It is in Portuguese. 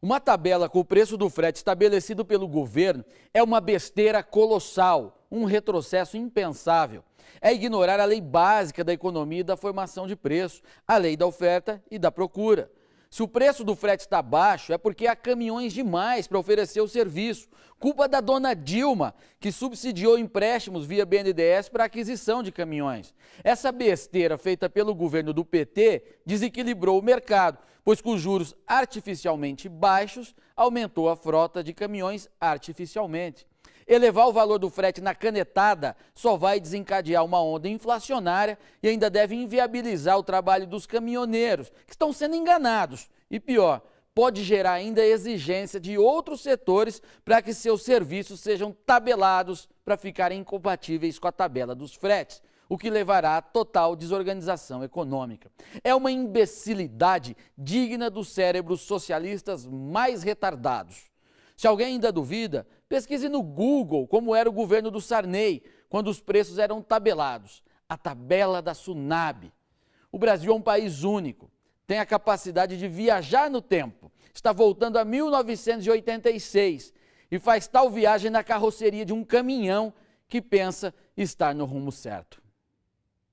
Uma tabela com o preço do frete estabelecido pelo governo é uma besteira colossal, um retrocesso impensável. É ignorar a lei básica da economia e da formação de preço, a lei da oferta e da procura. Se o preço do frete está baixo, é porque há caminhões demais para oferecer o serviço. Culpa da dona Dilma, que subsidiou empréstimos via BNDES para aquisição de caminhões. Essa besteira feita pelo governo do PT desequilibrou o mercado, pois com juros artificialmente baixos, aumentou a frota de caminhões artificialmente. Elevar o valor do frete na canetada só vai desencadear uma onda inflacionária e ainda deve inviabilizar o trabalho dos caminhoneiros, que estão sendo enganados. E pior, pode gerar ainda exigência de outros setores para que seus serviços sejam tabelados para ficarem incompatíveis com a tabela dos fretes o que levará a total desorganização econômica. É uma imbecilidade digna dos cérebros socialistas mais retardados. Se alguém ainda duvida, Pesquise no Google como era o governo do Sarney quando os preços eram tabelados a tabela da Sunab. O Brasil é um país único, tem a capacidade de viajar no tempo. Está voltando a 1986 e faz tal viagem na carroceria de um caminhão que pensa estar no rumo certo.